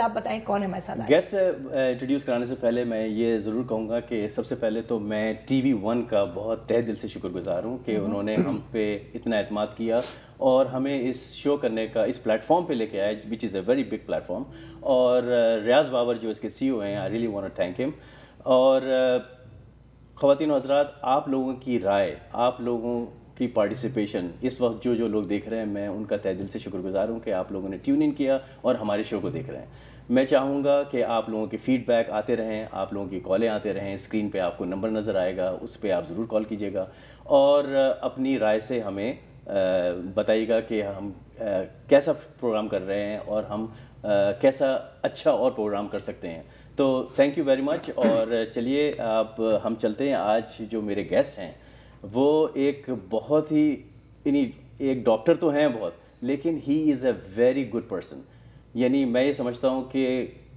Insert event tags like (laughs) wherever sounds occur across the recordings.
आप बताएं कौन हमारे साथ गैस इंट्रोड्यूस uh, कराने से पहले मैं ये ज़रूर कहूँगा कि सबसे पहले तो मैं टी वी वन का बहुत तह दिल से शुक्रगुजार हूँ कि हम्म। उन्होंने हम पे इतना अहतमाद किया और हमें इस शो करने का इस प्लेटफॉर्म पे लेके आए which is a very big platform और uh, रियाज बाबर जो इसके सी e हैं I really want thank him और uh, ख़वान हजरात आप लोगों की राय आप लोगों की पार्टिसिपेशन इस वक्त जो जो लोग देख रहे हैं मैं उनका तय दिल से शुक्रगुजार हूँ कि आप लोगों ने ट्यून इन किया और हमारे शो को देख रहे हैं मैं चाहूँगा कि आप लोगों के फीडबैक आते रहें आप लोगों की कॉलें आते रहें स्क्रीन पे आपको नंबर नज़र आएगा उस पर आप ज़रूर कॉल कीजिएगा और अपनी राय से हमें बताइएगा कि हम कैसा प्रोग्राम कर रहे हैं और हम कैसा अच्छा और प्रोग्राम कर सकते हैं तो थैंक यू वेरी मच और चलिए आप हम चलते हैं आज जो मेरे गेस्ट हैं वो एक बहुत ही यानी एक डॉक्टर तो हैं बहुत लेकिन he is a very good person यानी मैं ये समझता हूँ कि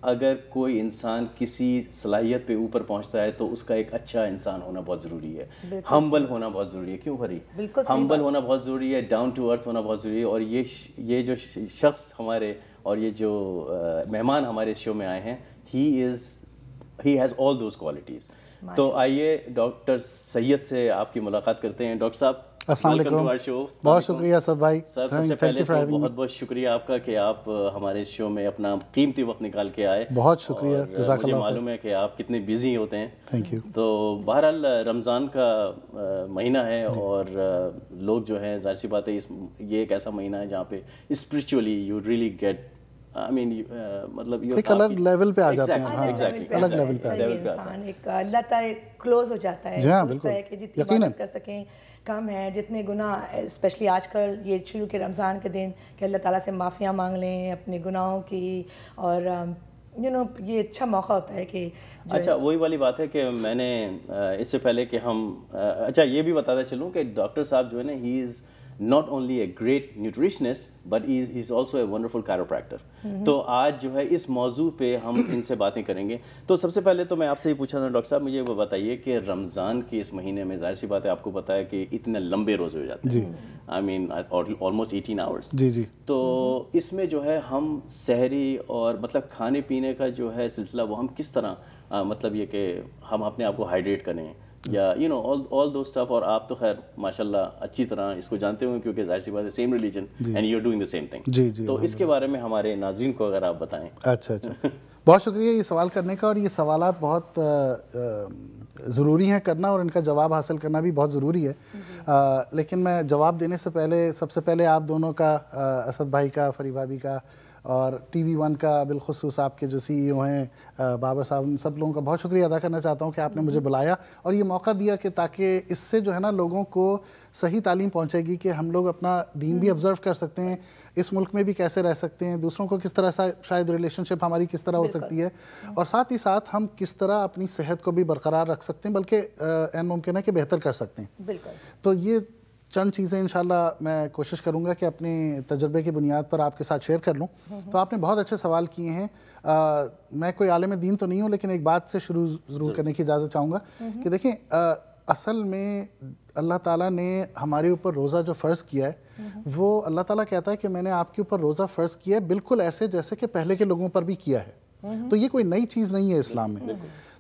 अगर कोई इंसान किसी सलाहियत पे ऊपर पहुंचता है तो उसका एक अच्छा इंसान होना बहुत ज़रूरी है हम्बल होना बहुत ज़रूरी है क्यों भरी हम्बल होना बहुत ज़रूरी है डाउन टू अर्थ होना बहुत ज़रूरी है और ये ये जो शख्स हमारे और ये जो मेहमान हमारे शो में आए हैं he is he has all those qualities तो आइए डॉक्टर सैयद से आपकी मुलाकात करते हैं डॉक्टर साहब बहुत शुक्रिया सर भाई सर सबसे पहले तो बहुत बहुत शुक्रिया आपका कि आप हमारे शो में अपना कीमती वक्त निकाल के आए बहुत शुक्रिया मुझे मालूम है कि आप कितने बिजी होते हैं थैंक यू तो बहरहाल रमज़ान का महीना है और लोग जो है जाहिर सी बात है इस ये एक ऐसा महीना है जहाँ पे spiritually you really get I mean uh, मतलब एक अलग लेवल पे आ जाते हैं हाँ, अलग लेवल पे इंसान एक अल्लाह ताला क्लोज हो जाता है जी हाँ, बिल्कुल है कि जितनी कर सकें कम है जितने गुना स्पेशली आजकल ये शुरू के रमज़ान के दिन कि अल्लाह ताला से माफ़िया मांग लें अपने गुनाहों की और यू नो ये अच्छा मौका होता है कि अच्छा वही वाली बात है कि मैंने इससे पहले कि हम अच्छा ये भी बताता चलूँ कि डॉक्टर साहब जो है ना he is not only a great nutritionist but is is also a wonderful chiropractor तो आज जो है इस मौजू पे हम (coughs) इनसे बातें करेंगे तो सबसे पहले तो मैं आपसे ही पूछा था डॉक्टर साहब मुझे वो बताइए कि रमज़ान के इस महीने में जाहिर सी बात है आपको पता है कि इतने लंबे रोज़े हो जाते हैं I mean almost eighteen hours जी जी तो इसमें जो है हम शहरी और मतलब खाने पीने का जो है सिलसिला वो हम किस तरह आ, मतलब ये कि हम अपने आप को हाइड्रेट करें या you know all all those stuff और आप तो खैर माशाल्लाह अच्छी तरह इसको जानते होंगे क्योंकि जाहिर सी बात है same religion and you are doing the same thing जी जी तो इसके बारे में हमारे नाजीन को अगर आप बताएं अच्छा अच्छा बहुत शुक्रिया ये सवाल करने का और ये सवाल बहुत ज़रूरी हैं करना और इनका जवाब हासिल करना भी बहुत ज़रूरी है आ, लेकिन मैं जवाब देने से पहले सबसे पहले आप दोनों का असद भाई का फरी भाभी का और टी वी वन का बिलखसूस आपके जो सी ई ओ हैं बाबर साहब उन सब लोगों का बहुत शुक्रिया अदा करना चाहता हूँ कि आपने मुझे बुलाया और ये मौका दिया कि ताकि इससे जो है ना लोगों को सही तालीम पहुँचेगी कि हम लोग अपना दीन भी ऑब्ज़र्व हम्म। कर सकते हैं इस मुल्क में भी कैसे रह सकते हैं दूसरों को किस तरह सा शायद रिलेशनशिप हमारी किस तरह हो सकती है हम्म। और साथ ही साथ हम किस तरह अपनी सेहत को भी बरकरार रख सकते हैं बल्कि मुमकिन है कि बेहतर कर सकते हैं बिल्कुल तो ये चंद चीज़ें इन मैं कोशिश करूँगा कि अपने तजर्बे की बुनियाद पर आपके साथ शेयर कर लूँ तो आपने बहुत अच्छे सवाल किए हैं आ, मैं कोई आलम दीन तो नहीं हूँ लेकिन एक बात से शुरू ज़रूर करने की इजाज़त चाहूँगा हम्म। कि देखें आ, असल में अल्लाह ताला ने हमारे ऊपर रोज़ा जो फ़र्ज़ किया है हम्म। वो अल्लाह ताला कहता है कि मैंने आपके ऊपर रोज़ा फ़र्ज़ किया है बिल्कुल ऐसे जैसे कि पहले के लोगों पर भी किया है हम्म। तो ये कोई नई चीज़ नहीं है इस्लाम में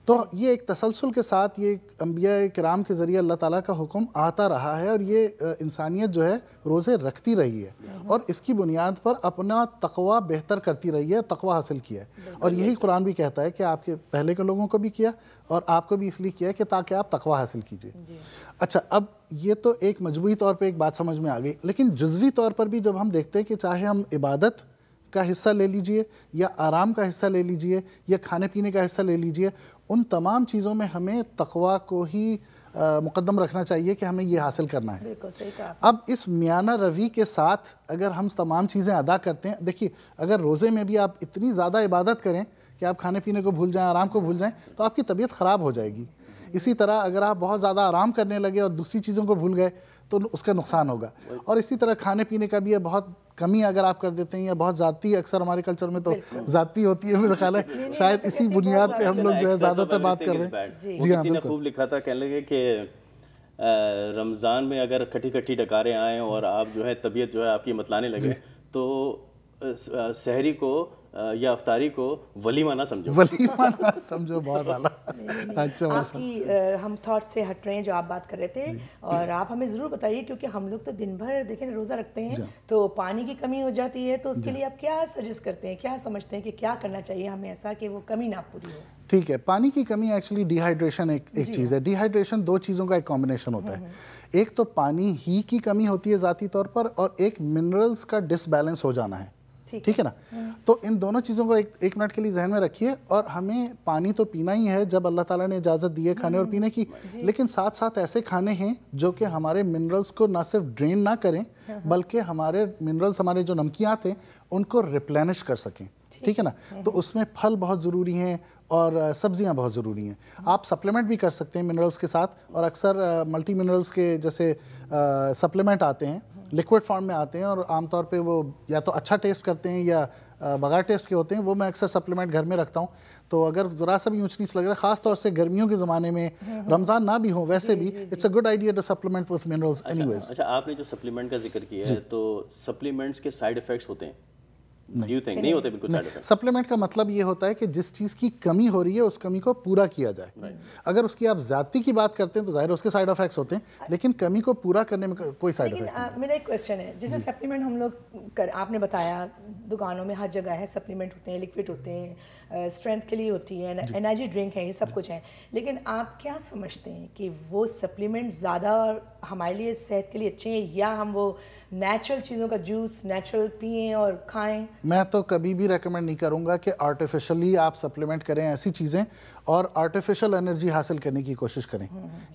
तो ये एक तसलसल के साथ ये अम्बिया कराम के ज़रिए अल्लाह ताला का हुक्म आता रहा है और ये इंसानियत जो है रोज़े रखती रही है और इसकी बुनियाद पर अपना तकवा बेहतर करती रही है तकवा हासिल किया है और यही कुरान भी कहता है कि आपके पहले के लोगों को भी किया और आपको भी इसलिए किया कि ताकि आप तकवा हासिल कीजिए अच्छा अब ये तो एक मजबूरी तौर पर एक बात समझ में आ गई लेकिन जज्वी तौर पर भी जब हम देखते हैं कि चाहे हम इबादत का हिस्सा ले लीजिए या आराम का हिस्सा ले लीजिए या खाने पीने का हिस्सा ले लीजिए उन तमाम चीज़ों में हमें तखवा को ही मुकदम रखना चाहिए कि हमें ये हासिल करना है सही अब इस मियाना रवि के साथ अगर हम तमाम चीज़ें अदा करते हैं देखिए अगर रोज़े में भी आप इतनी ज़्यादा इबादत करें कि आप खाने पीने को भूल जाएं आराम को भूल जाएं तो आपकी तबीयत ख़राब हो जाएगी इसी तरह अगर आप बहुत ज़्यादा आराम करने लगे और दूसरी चीज़ों को भूल गए तो उसका नुकसान होगा और इसी तरह खाने पीने का भी ये बहुत कमी अगर आप कर देते हैं या बहुत ज़ाती है अक्सर हमारे कल्चर में तो ज़ाती होती है मेरा ख्याल है शायद इसी बुनियाद पे हम लोग जो है ज़्यादातर बात कर रहे हैं जी हाँ खूब लिखा था कहने लगे कि रमज़ान में अगर खटी खटी डकारें आएँ और आप जो है तबीयत जो है आपकी मतलाने लगे तो शहरी को या अफ्तारी को वली माना समझो वली माना समझो बहुत अच्छा आपकी हम थॉट से हट रहे हैं जो आप बात कर रहे थे और आप हमें ज़रूर बताइए क्योंकि हम लोग तो दिन भर देखें रोज़ा रखते हैं तो पानी की कमी हो जाती है तो उसके लिए आप क्या सजेस्ट करते हैं क्या समझते हैं कि क्या करना चाहिए हमें ऐसा कि वो कमी ना पूरी हो ठीक है पानी की कमी एक्चुअली डिहाइड्रेशन एक एक चीज़ है डिहाइड्रेशन दो चीज़ों का एक कॉम्बिनेशन होता है हम्म, हम्म। एक तो पानी ही की कमी होती है ज़ाती तौर पर और एक मिनरल्स का डिसबैलेंस हो जाना है ठीक है ना हम्म। तो इन दोनों चीज़ों को एक एक मिनट के लिए जहन में रखिए और हमें पानी तो पीना ही है जब अल्लाह ताला ने इजाज़त दी है खाने और हम्म। पीने की लेकिन साथ साथ ऐसे खाने हैं जो कि हमारे मिनरल्स को ना सिर्फ ड्रेन ना करें हाँ, हाँ। बल्कि हमारे मिनरल्स हमारे जो नमकियात हैं उनको रिप्लेनिश कर सकें ठीक है ना तो उसमें फल बहुत ज़रूरी हैं और सब्जियां बहुत ज़रूरी हैं हाँ। आप सप्लीमेंट भी कर सकते हैं मिनरल्स के साथ और अक्सर मल्टी मिनरल्स के जैसे सप्लीमेंट आते हैं लिक्विड फॉर्म में आते हैं और आमतौर पे वो या तो अच्छा टेस्ट करते हैं या बगैर टेस्ट के होते हैं वो मैं अक्सर सप्लीमेंट घर में रखता हूँ तो अगर ज़रा सा भी ऊँच नीच लग रहा है ख़ास तौर से गर्मियों के ज़माने में हम्म। रमज़ान ना भी हो वैसे भी it's a good idea to supplement with minerals anyways अच्छा आपने जो सप्लीमेंट का जिक्र किया है तो सप्लीमेंट्स के साइड इफ़ेक्ट्स होते हैं नहीं नहीं होते बिल्कुल साइड इफेक्ट सप्लीमेंट का मतलब ये होता है कि जिस चीज़ की कमी हो रही है उस कमी को पूरा किया जाए अगर उसकी आप ज़्यादा की बात करते हैं तो जाहिर उसके साइड इफेक्ट्स होते हैं लेकिन कमी को पूरा करने में कोई साइड इफेक्ट मेरा एक क्वेश्चन है जैसे सप्लीमेंट हम लोग कर आपने बताया दुकानों में हर जगह है सप्लीमेंट होते हैं लिक्विड होते हैं स्ट्रेंथ के लिए होती है एनर्जी ड्रिंक है ये सब कुछ है लेकिन आप क्या समझते हैं कि वो सप्लीमेंट ज़्यादा हमारे लिए सेहत के लिए अच्छे हैं या हम वो नेचुरल चीज़ों का जूस नेचुरल पिए और खाएं मैं तो कभी भी रेकमेंड नहीं करूंगा कि आर्टिफिशियली आप सप्लीमेंट करें ऐसी चीज़ें और आर्टिफिशियल एनर्जी हासिल करने की कोशिश करें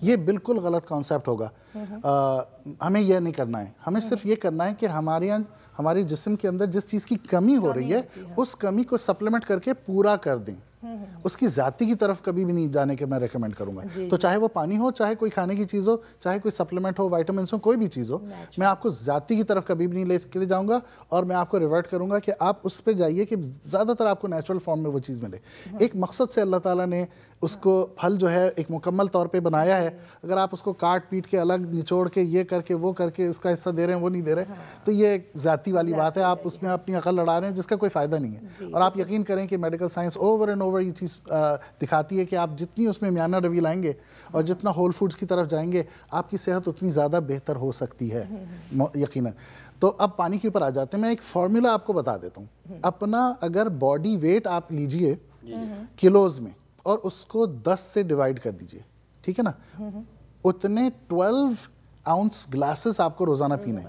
ये बिल्कुल गलत कॉन्सेप्ट होगा आ, हमें यह नहीं करना है हमें सिर्फ ये करना है कि हमारे यहाँ हमारे जिसम के अंदर जिस चीज़ की कमी हो रही है उस कमी को सप्लीमेंट करके पूरा कर दें उसकी जाति की तरफ कभी भी नहीं जाने के मैं रिकमेंड करूंगा तो चाहे वो पानी हो चाहे कोई खाने की चीज़ हो चाहे कोई सप्लीमेंट हो वाइटामिन हो कोई भी चीज़ हो मैं आपको जाति की तरफ कभी भी नहीं ले के लिए और मैं आपको रिवर्ट करूंगा कि आप उस पर जाइए कि ज़्यादातर आपको नेचुरल फॉर्म में वो चीज़ मिले हम्म। एक मकसद से अल्लाह तला ने उसको फल जो है एक मुकम्मल तौर पे बनाया है अगर आप उसको काट पीट के अलग निचोड़ के ये करके वो करके उसका हिस्सा दे रहे हैं वो नहीं दे रहे हाँ। तो ये एक जाति वाली बात है आप उसमें अपनी अकल लड़ा रहे हैं जिसका कोई फ़ायदा नहीं है और आप यकीन करें कि medical science over and over ये चीज़ दिखाती है कि आप जितनी उसमें म्याना रवि लाएंगे और जितना होल फूड्स की तरफ जाएंगे आपकी सेहत उतनी ज़्यादा बेहतर हो सकती है हम्म, हम्म। यकीन तो अब पानी के ऊपर आ जाते हैं मैं एक फार्मूला आपको बता देता हूँ हम्म। अपना अगर बॉडी वेट आप लीजिए किलोज़ में और उसको 10 से डिवाइड कर दीजिए ठीक है ना उतने 12 आउंस ग्लासेस आपको रोजाना पीने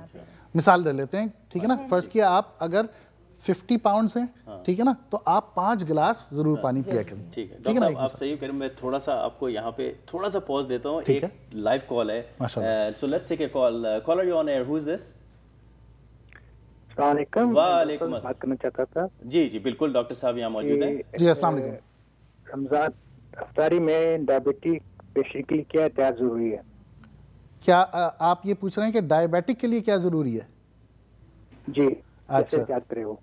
मिसाल दे लेते हैं ठीक है ना फर्ज किया आप अगर 50 पाउंड हैं हाँ। ठीक है ना तो आप पांच गिलास जरूर हाँ। पानी पिया करें ठीक है ठीक है ना आप सही करें मैं थोड़ा सा आपको यहाँ पे थोड़ा सा पॉज देता हूँ एक लाइव कॉल है so let's take a call caller you on air who is this वालेकुम बात करना चाहता था जी जी बिल्कुल डॉक्टर साहब यहाँ मौजूद हैं जी अस्सलाम वालेकुम रमजान अफ्तारी में डायबिटिक पेशेंट के लिए क्या क्या ज़रूरी है क्या आप ये पूछ रहे हैं कि डायबिटिक के लिए क्या ज़रूरी है जी अच्छा याद करे हो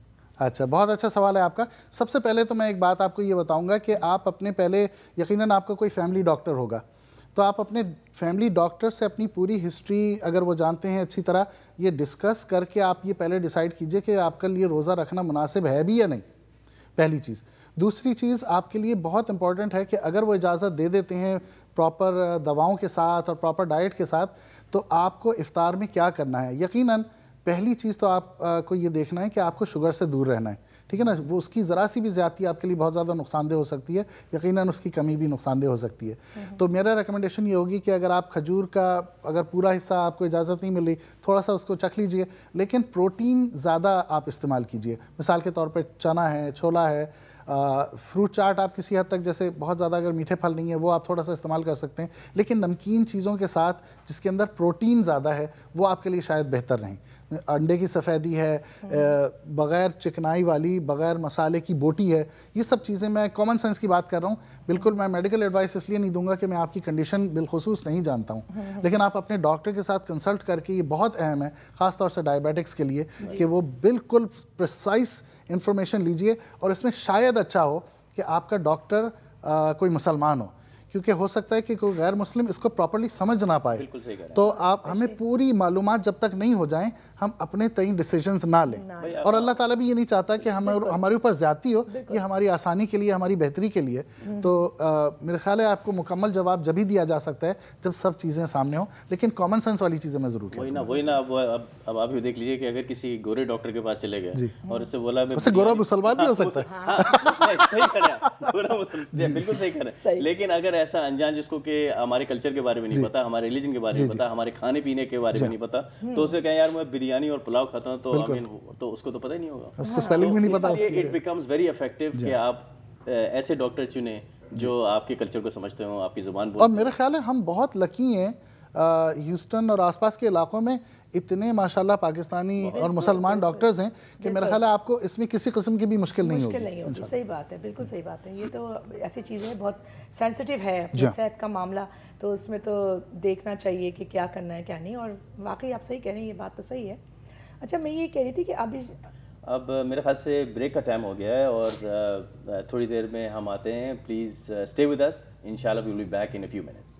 अच्छा बहुत अच्छा सवाल है आपका सबसे पहले तो मैं एक बात आपको ये बताऊंगा कि आप अपने पहले यकीनन आपका कोई फैमिली डॉक्टर होगा तो आप अपने फैमिली डॉक्टर से अपनी पूरी हिस्ट्री अगर वो जानते हैं अच्छी तरह ये डिस्कस करके आप ये पहले डिसाइड कीजिए कि आपके लिए रोज़ा रखना मुनासिब है भी या नहीं पहली चीज़ दूसरी चीज़ आपके लिए बहुत इंपॉर्टेंट है कि अगर वो इजाज़त दे देते हैं प्रॉपर दवाओं के साथ और प्रॉपर डाइट के साथ तो आपको इफ़ार में क्या करना है यकीनन पहली चीज़ तो आपको ये देखना है कि आपको शुगर से दूर रहना है ठीक है ना वो उसकी ज़रा सी भी ज़्यादा आपके लिए बहुत ज़्यादा नुकसानदेह हो सकती है यकीनन उसकी कमी भी नुकसानदेह हो सकती है हम्म। तो मेरा रिकमेंडेशन ये होगी कि अगर आप खजूर का अगर पूरा हिस्सा आपको इजाज़त नहीं मिल रही थोड़ा सा उसको चख लीजिए लेकिन प्रोटीन ज़्यादा आप इस्तेमाल कीजिए मिसाल के तौर पर चना है छोला है फ्रूट चाट आप किसी हद तक जैसे बहुत ज़्यादा अगर मीठे फल नहीं है वो आप थोड़ा सा इस्तेमाल कर सकते हैं लेकिन नमकीन चीज़ों के साथ जिसके अंदर प्रोटीन ज़्यादा है वो आपके लिए शायद बेहतर रहें अंडे की सफ़ेदी है हम्म। बग़ैर चिकनाई वाली बग़ैर मसाले की बोटी है ये सब चीज़ें मैं कॉमन सेंस की बात कर रहा हूँ बिल्कुल मैं मेडिकल एडवाइस इसलिए नहीं दूंगा कि मैं आपकी कंडीशन बिलखसूस नहीं जानता हूँ हम्म, हम्म। लेकिन आप अपने डॉक्टर के साथ कंसल्ट करके ये बहुत अहम है ख़ासतौर से डायबिटिक्स के लिए कि वो बिल्कुल प्रिसाइस इन्फॉर्मेशन लीजिए और इसमें शायद अच्छा हो कि आपका डॉक्टर कोई मुसलमान हो क्योंकि हो सकता है कि कोई गैर मुस्लिम इसको प्रॉपरली समझ ना पाए तो आप हमें पूरी मालूम जब तक नहीं हो जाए हम अपने तई डिसीजन ना लें और अल्लाह ताला भी ये नहीं चाहता कि हम हमारे ऊपर ज्यादा हो ये हमारी आसानी के लिए हमारी बेहतरी के लिए हम्म। तो मेरे ख्याल है आपको मुकम्मल जवाब जब ही दिया जा सकता है जब सब चीज़ें सामने हो लेकिन कॉमन सेंस वाली चीज़ें मैं जरूर वही ना वही ना अब अब आप ये देख लीजिए कि अगर किसी गोरे डॉक्टर के पास चले गए और उससे बोला उससे गोरा मुसलमान भी हो हाँ, सकता है हाँ, हाँ, (laughs) लेकिन अगर ऐसा अनजान जिसको कि हमारे कल्चर के बारे में नहीं पता हमारे रिलीजन के बारे में पता हमारे खाने पीने के बारे में नहीं पता हम्म। तो उसे कहें यार मैं बिरयानी और पुलाव खाता हूँ तो तो उसको तो पता ही नहीं होगा उसको स्पेलिंग हाँ। भी नहीं पता इट बिकम्स वेरी इफेक्टिव कि आप ऐसे डॉक्टर चुने जो आपके कल्चर को समझते हो आपकी जुबान और मेरा ख्याल है हम बहुत लकी हैं ह्यूस्टन और आसपास के इलाकों में इतने माशाल्लाह पाकिस्तानी और मुसलमान डॉक्टर्स हैं कि मेरा ख्याल है आपको इसमें किसी किस्म की भी मुश्किल नहीं होगी नहीं होगी सही बात है बिल्कुल सही बात है ये तो ऐसी चीज़ें बहुत सेंसिटिव है हाँ। सेहत का मामला तो उसमें तो देखना चाहिए कि क्या करना है क्या नहीं और वाकई आप सही कह रहे हैं ये बात तो सही है अच्छा मैं ये कह रही थी कि अभी अब मेरे ख्याल से ब्रेक का टाइम हो गया है और थोड़ी देर में हम आते हैं please stay with us in we will be back in a few minutes